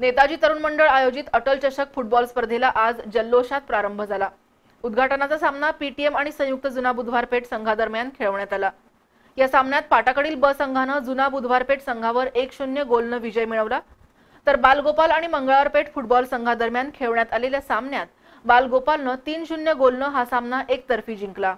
नेताजी तरुण मंडळ आयोजित अटल चषक फुटबॉल स्पर्धेला आज जल्लोषात प्रारंभ झाला उद्घाटनाचा सामना पीटीएम आणि संयुक्त जुना बुधवारपेठ संघादरम्यान खेळवण्यात आला या सामन्यात पाटाकडील ब संघानं जुना बुधवारपेठ संघावर एक शून्य गोलनं विजय मिळवला तर बालगोपाल आणि मंगळवारपेठ फुटबॉल संघादरम्यान खेळवण्यात आलेल्या सामन्यात बालगोपालनं तीन शून्य गोलनं हा सामना एकतर्फी जिंकला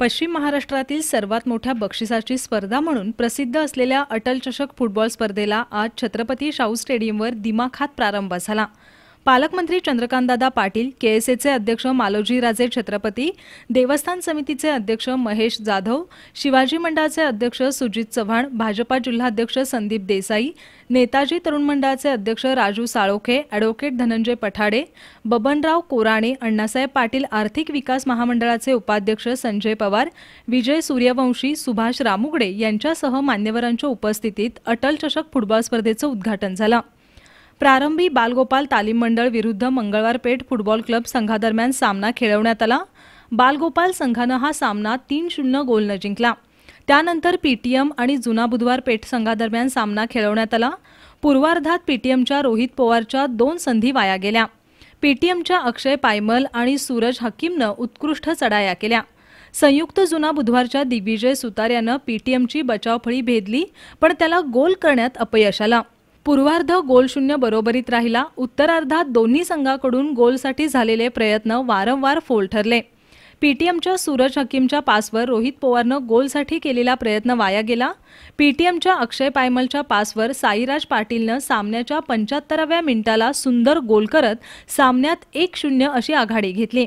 पश्चिम महाराष्ट्रातील सर्वात मोठ्या बक्षिसाची स्पर्धा म्हणून प्रसिद्ध असलेल्या अटल चषक फुटबॉल स्पर्धेला आज छत्रपती शाहू स्टेडियमवर दिमाखात प्रारंभ झाला पालकमंत्री चंद्रकांतदादा पाटील केएसएचे अध्यक्ष मालोजीराजे छत्रपती देवस्थान समितीचे अध्यक्ष महेश जाधव शिवाजी मंडळाचे अध्यक्ष सुजित चव्हाण भाजपा जिल्हाध्यक्ष संदीप देसाई नेताजी तरुण मंडळाचे अध्यक्ष राजू साळोखे अॅडव्होकेट धनंजय पठाडे बबनराव कोराणे अण्णासाहेब पाटील आर्थिक विकास महामंडळाचे उपाध्यक्ष संजय पवार विजय सूर्यवंशी सुभाष रामुगडे यांच्यासह मान्यवरांच्या उपस्थितीत अटल चषक फुटबॉल स्पर्धेचं उद्घाटन झालं प्रारंभी बालगोपाल तालीम मंडळ विरुद्ध मंगळवार पेठ फुटबॉल क्लब संघादरम्यान सामना खेळवण्यात आला बालगोपाल संघानं हा सामना तीन शून्य गोलनं जिंकला त्यानंतर पीटीएम आणि जुना बुधवार पेठ संघादरम्यान सामना खेळवण्यात आला पूर्वार्धात पीटीएमच्या रोहित पवारच्या दोन संधी वाया गेल्या पीटीएमच्या अक्षय पायमल आणि सूरज हकीमनं उत्कृष्ट चढाया केल्या संयुक्त जुना बुधवारच्या दिग्विजय सुतार यानं पीटीएमची बचावफळी भेदली पण त्याला गोल करण्यात अपयश आलं पूर्वार्ध गोल शून्य बरोबरीत राहिला उत्तरार्धात दोन्ही संघाकडून गोलसाठी झालेले प्रयत्न वारंवार फोल ठरले पीटीएमच्या सूरज हकीमच्या पासवर रोहित पवारनं गोलसाठी केलेला प्रयत्न वाया गेला पीटीएमच्या अक्षय पायमलच्या पासवर साईराज पाटीलनं सामन्याच्या पंच्याहत्तराव्या मिनिटाला सुंदर गोल करत सामन्यात एक शून्य अशी आघाडी घेतली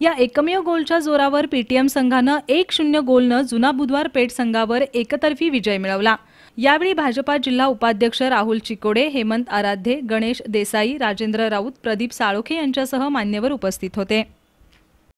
या एकमेव गोलच्या जोरावर पीटीएम संघानं एक शून्य गोलनं जुना बुधवार पेठ संघावर एकतर्फी विजय मिळवला यावेळी भाजपा जिल्हा उपाध्यक्ष राहुल चिकोडे हेमंत आराध्ये गणेश देसाई राजेंद्र राऊत प्रदीप साळोखे यांच्यासह मान्यवर उपस्थित होते